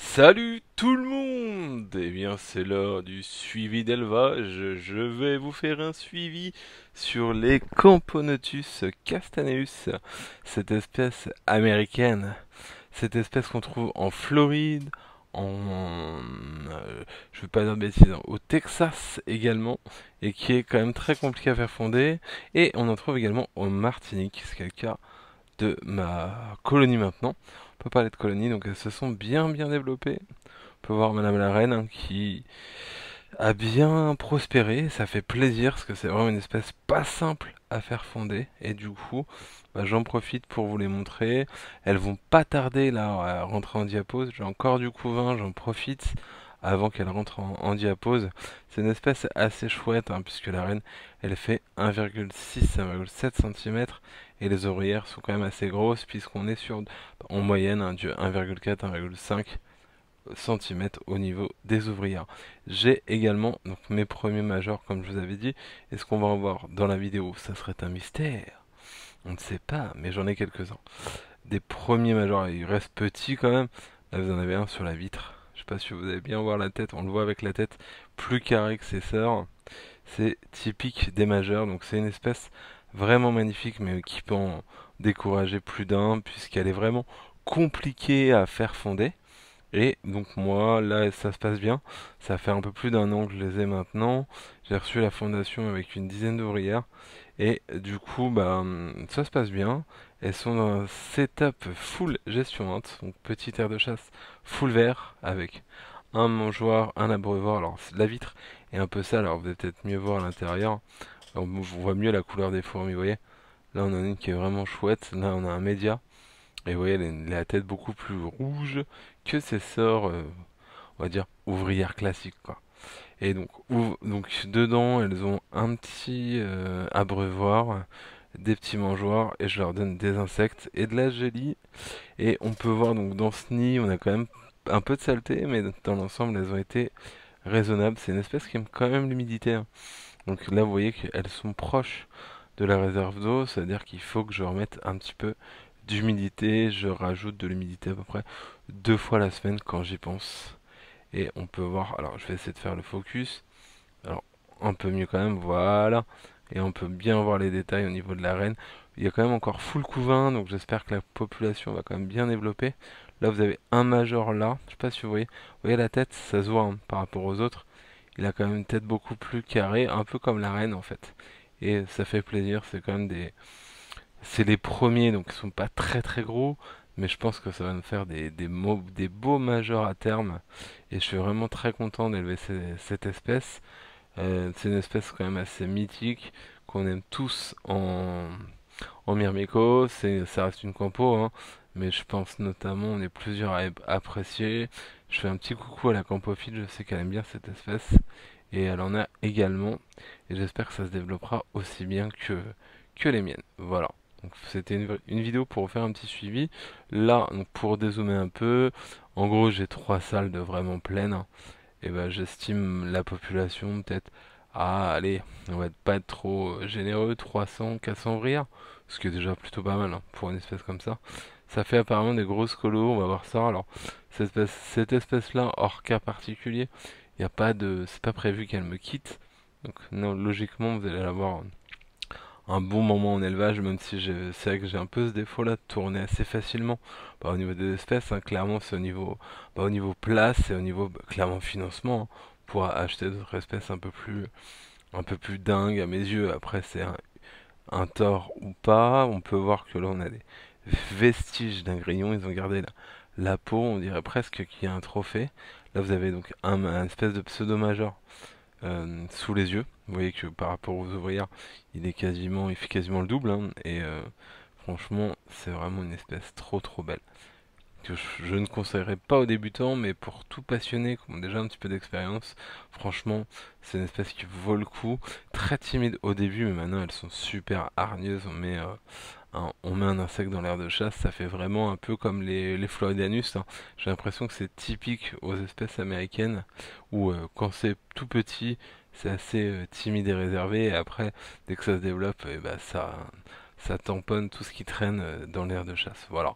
Salut tout le monde Eh bien c'est l'heure du suivi d'élevage. Je vais vous faire un suivi sur les Camponotus castaneus, cette espèce américaine, cette espèce qu'on trouve en Floride, en, euh, je veux pas dire bêtises, au Texas également, et qui est quand même très compliqué à faire fonder. Et on en trouve également en Martinique, c'est le cas de ma colonie maintenant. On peut parler de colonies, donc elles se sont bien bien développées. On peut voir Madame la Reine hein, qui a bien prospéré, ça fait plaisir parce que c'est vraiment une espèce pas simple à faire fonder et du coup bah, j'en profite pour vous les montrer. Elles vont pas tarder là à rentrer en diapose, j'ai encore du couvain, j'en profite avant qu'elle rentre en, en C'est une espèce assez chouette, hein, puisque la reine, elle fait 1,6-1,7 cm, et les ouvrières sont quand même assez grosses, puisqu'on est sur, en moyenne, hein, du 1,4-1,5 cm au niveau des ouvrières. J'ai également donc, mes premiers majors, comme je vous avais dit, et ce qu'on va en voir dans la vidéo, ça serait un mystère. On ne sait pas, mais j'en ai quelques-uns. Des premiers majors, Il reste petit quand même. Là, vous en avez un sur la vitre je ne sais pas si vous allez bien voir la tête, on le voit avec la tête plus carrée que ses sœurs. C'est typique des majeurs, donc c'est une espèce vraiment magnifique, mais qui peut en décourager plus d'un, puisqu'elle est vraiment compliquée à faire fonder. Et donc moi, là, ça se passe bien. Ça fait un peu plus d'un an que je les ai maintenant. J'ai reçu la fondation avec une dizaine d'ouvrières. Et du coup, bah, ça se passe bien. Elles sont dans un setup full gestion hein. donc petit air de chasse full vert avec un mangeoir, un abreuvoir, alors la vitre est un peu sale, alors vous allez peut-être mieux voir à l'intérieur, on voit mieux la couleur des fourmis, vous voyez. Là on a une qui est vraiment chouette, là on a un média, et vous voyez elle la tête beaucoup plus rouge que ses sorts euh, on va dire, ouvrières classiques quoi. Et donc, dedans, elles ont un petit euh, abreuvoir, des petits mangeoires et je leur donne des insectes et de la gélie. Et on peut voir donc dans ce nid, on a quand même un peu de saleté, mais dans l'ensemble, elles ont été raisonnables. C'est une espèce qui aime quand même l'humidité. Hein. Donc là, vous voyez qu'elles sont proches de la réserve d'eau, c'est-à-dire qu'il faut que je remette un petit peu d'humidité. Je rajoute de l'humidité à peu près deux fois la semaine quand j'y pense. Et on peut voir, alors je vais essayer de faire le focus. Alors, un peu mieux quand même, voilà et on peut bien voir les détails au niveau de la reine Il y a quand même encore full couvain, donc j'espère que la population va quand même bien développer. Là, vous avez un major là, je sais pas si vous voyez. Vous voyez la tête, ça se voit hein, par rapport aux autres. Il a quand même une tête beaucoup plus carrée, un peu comme la reine en fait. Et ça fait plaisir, c'est quand même des... C'est les premiers, donc ils sont pas très très gros, mais je pense que ça va nous faire des, des beaux majors à terme. Et je suis vraiment très content d'élever cette espèce. Euh, c'est une espèce quand même assez mythique qu'on aime tous en, en ça reste une compo, hein. mais je pense notamment, on est plusieurs à apprécier. Je fais un petit coucou à la campophile, je sais qu'elle aime bien cette espèce, et elle en a également, et j'espère que ça se développera aussi bien que, que les miennes. Voilà. Donc c'était une, vidéo pour vous faire un petit suivi. Là, pour dézoomer un peu, en gros j'ai trois salles de vraiment pleines. Hein et eh ben j'estime la population peut-être à, allez, on va pas être trop généreux, 300, 400 rires, ce qui est déjà plutôt pas mal hein, pour une espèce comme ça. Ça fait apparemment des grosses colos, on va voir ça. Alors, cette espèce-là, hors cas particulier, il n'y a pas de... c'est pas prévu qu'elle me quitte. Donc, logiquement, vous allez la voir hein, un bon moment en élevage, même si je sais que j'ai un peu ce défaut-là de tourner assez facilement bah, au niveau des espèces. Hein, clairement, c'est au niveau, bah, au niveau place et au niveau bah, clairement financement hein, pour acheter d'autres espèces un peu plus, un peu plus dingues à mes yeux. Après, c'est un, tort ou pas. On peut voir que là, on a des vestiges d'un grillon. Ils ont gardé la, peau. On dirait presque qu'il y a un trophée. Là, vous avez donc un espèce de pseudo-major euh, sous les yeux. Vous voyez que par rapport aux ouvrières, il est quasiment, il fait quasiment le double. Hein. et euh, franchement, c'est vraiment une espèce trop trop belle. Que je, ne conseillerais pas aux débutants, mais pour tout passionné qui ont déjà un petit peu d'expérience, franchement, c'est une espèce qui vaut le coup. Très timide au début, mais maintenant elles sont super hargneuses. Mais euh, Hein, on met un insecte dans l'air de chasse, ça fait vraiment un peu comme les, les Floridanus. Hein. J'ai l'impression que c'est typique aux espèces américaines où euh, quand c'est tout petit, c'est assez euh, timide et réservé. Et après, dès que ça se développe, bah, ça, ça tamponne tout ce qui traîne euh, dans l'air de chasse. Voilà.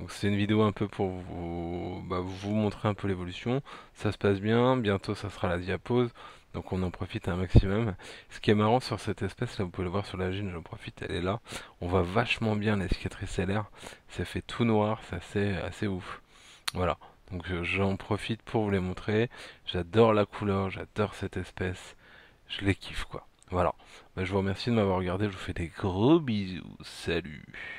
Donc c'est une vidéo un peu pour vous, bah, vous montrer un peu l'évolution. Ça se passe bien. Bientôt, ça sera la diapose. Donc on en profite un maximum. Ce qui est marrant sur cette espèce, là vous pouvez le voir sur la gine, j'en profite, elle est là. On voit vachement bien les cicatrices LR. Ça fait tout noir, ça c'est assez, ouf. Voilà. Donc j'en profite pour vous les montrer. J'adore la couleur, j'adore cette espèce. Je les kiffe quoi. Voilà. Bah, je vous remercie de m'avoir regardé, je vous fais des gros bisous. Salut